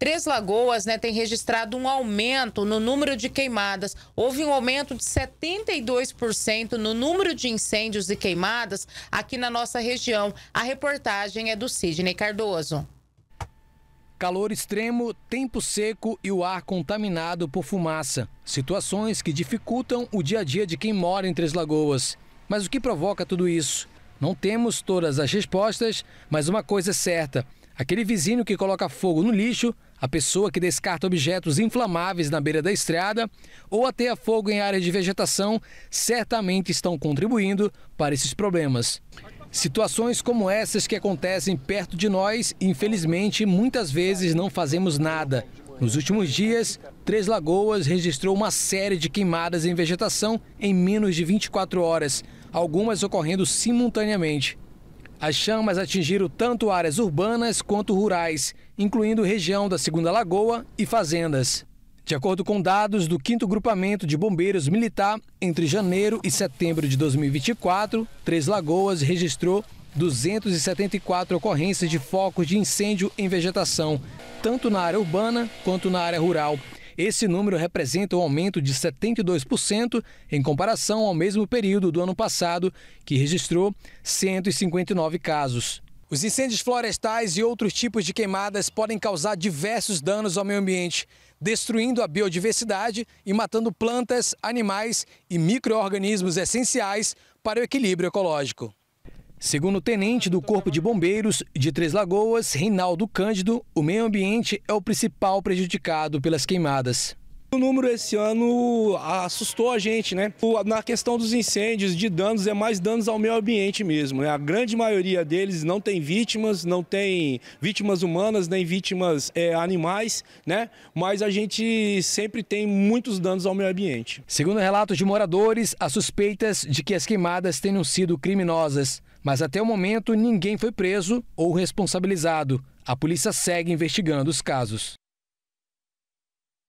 Três Lagoas né, tem registrado um aumento no número de queimadas. Houve um aumento de 72% no número de incêndios e queimadas aqui na nossa região. A reportagem é do Sidney Cardoso. Calor extremo, tempo seco e o ar contaminado por fumaça. Situações que dificultam o dia a dia de quem mora em Três Lagoas. Mas o que provoca tudo isso? Não temos todas as respostas, mas uma coisa é certa: Aquele vizinho que coloca fogo no lixo, a pessoa que descarta objetos inflamáveis na beira da estrada ou ateia fogo em áreas de vegetação certamente estão contribuindo para esses problemas. Situações como essas que acontecem perto de nós, infelizmente, muitas vezes não fazemos nada. Nos últimos dias, Três Lagoas registrou uma série de queimadas em vegetação em menos de 24 horas, algumas ocorrendo simultaneamente. As chamas atingiram tanto áreas urbanas quanto rurais, incluindo região da Segunda Lagoa e fazendas. De acordo com dados do 5 Grupamento de Bombeiros Militar, entre janeiro e setembro de 2024, Três Lagoas registrou 274 ocorrências de focos de incêndio em vegetação, tanto na área urbana quanto na área rural. Esse número representa um aumento de 72% em comparação ao mesmo período do ano passado, que registrou 159 casos. Os incêndios florestais e outros tipos de queimadas podem causar diversos danos ao meio ambiente, destruindo a biodiversidade e matando plantas, animais e micro-organismos essenciais para o equilíbrio ecológico. Segundo o tenente do Corpo de Bombeiros de Três Lagoas, Reinaldo Cândido, o meio ambiente é o principal prejudicado pelas queimadas. O número esse ano assustou a gente, né? Na questão dos incêndios, de danos, é mais danos ao meio ambiente mesmo, né? A grande maioria deles não tem vítimas, não tem vítimas humanas, nem vítimas é, animais, né? Mas a gente sempre tem muitos danos ao meio ambiente. Segundo relatos de moradores, há suspeitas de que as queimadas tenham sido criminosas mas até o momento ninguém foi preso ou responsabilizado. A polícia segue investigando os casos.